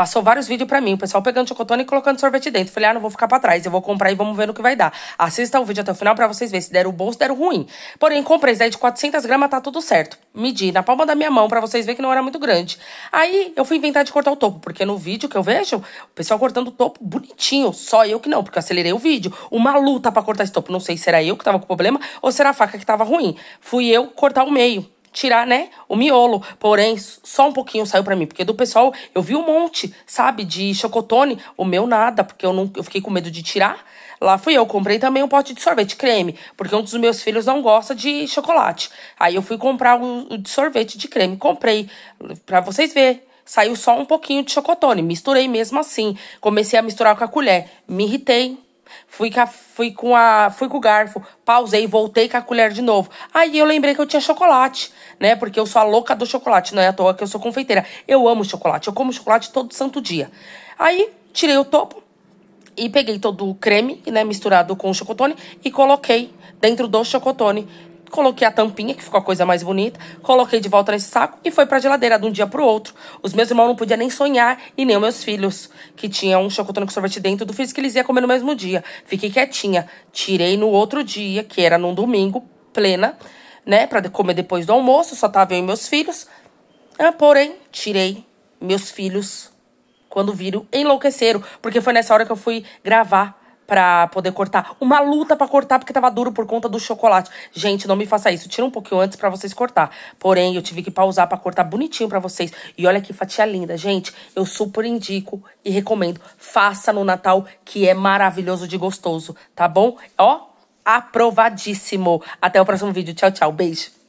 Passou vários vídeos para mim, o pessoal pegando chocotone e colocando sorvete dentro. Falei, ah, não vou ficar para trás, eu vou comprar e vamos ver no que vai dar. Assista o vídeo até o final para vocês verem se deram o bom, se deram o ruim. Porém, comprei daí de 400 gramas, tá tudo certo. Medi na palma da minha mão para vocês verem que não era muito grande. Aí, eu fui inventar de cortar o topo, porque no vídeo que eu vejo, o pessoal cortando o topo bonitinho. Só eu que não, porque eu acelerei o vídeo. Uma luta para cortar esse topo. Não sei se era eu que tava com problema ou se era a faca que tava ruim. Fui eu cortar o meio tirar, né, o miolo. Porém, só um pouquinho saiu para mim, porque do pessoal eu vi um monte, sabe, de chocotone, o meu nada, porque eu não eu fiquei com medo de tirar. Lá fui eu, comprei também um pote de sorvete creme, porque um dos meus filhos não gosta de chocolate. Aí eu fui comprar o, o de sorvete de creme, comprei para vocês ver. Saiu só um pouquinho de chocotone, misturei mesmo assim. Comecei a misturar com a colher, me irritei, Fui com, a, fui, com a, fui com o garfo, pausei, voltei com a colher de novo. Aí eu lembrei que eu tinha chocolate, né? Porque eu sou a louca do chocolate, não é à toa que eu sou confeiteira. Eu amo chocolate, eu como chocolate todo santo dia. Aí tirei o topo e peguei todo o creme, né, misturado com o chocotone e coloquei dentro do chocotone coloquei a tampinha, que ficou a coisa mais bonita, coloquei de volta nesse saco e foi pra geladeira de um dia pro outro. Os meus irmãos não podiam nem sonhar, e nem os meus filhos, que tinham um chocotone com sorvete dentro do freezer que eles iam comer no mesmo dia. Fiquei quietinha. Tirei no outro dia, que era num domingo, plena, né, pra comer depois do almoço, só tava eu e meus filhos. Ah, porém, tirei meus filhos quando viram enlouqueceram, porque foi nessa hora que eu fui gravar para poder cortar. Uma luta para cortar porque tava duro por conta do chocolate. Gente, não me faça isso. Tira um pouquinho antes para vocês cortar. Porém, eu tive que pausar para cortar bonitinho para vocês. E olha que fatia linda, gente. Eu super indico e recomendo. Faça no Natal que é maravilhoso de gostoso, tá bom? Ó, aprovadíssimo. Até o próximo vídeo. Tchau, tchau. Beijo.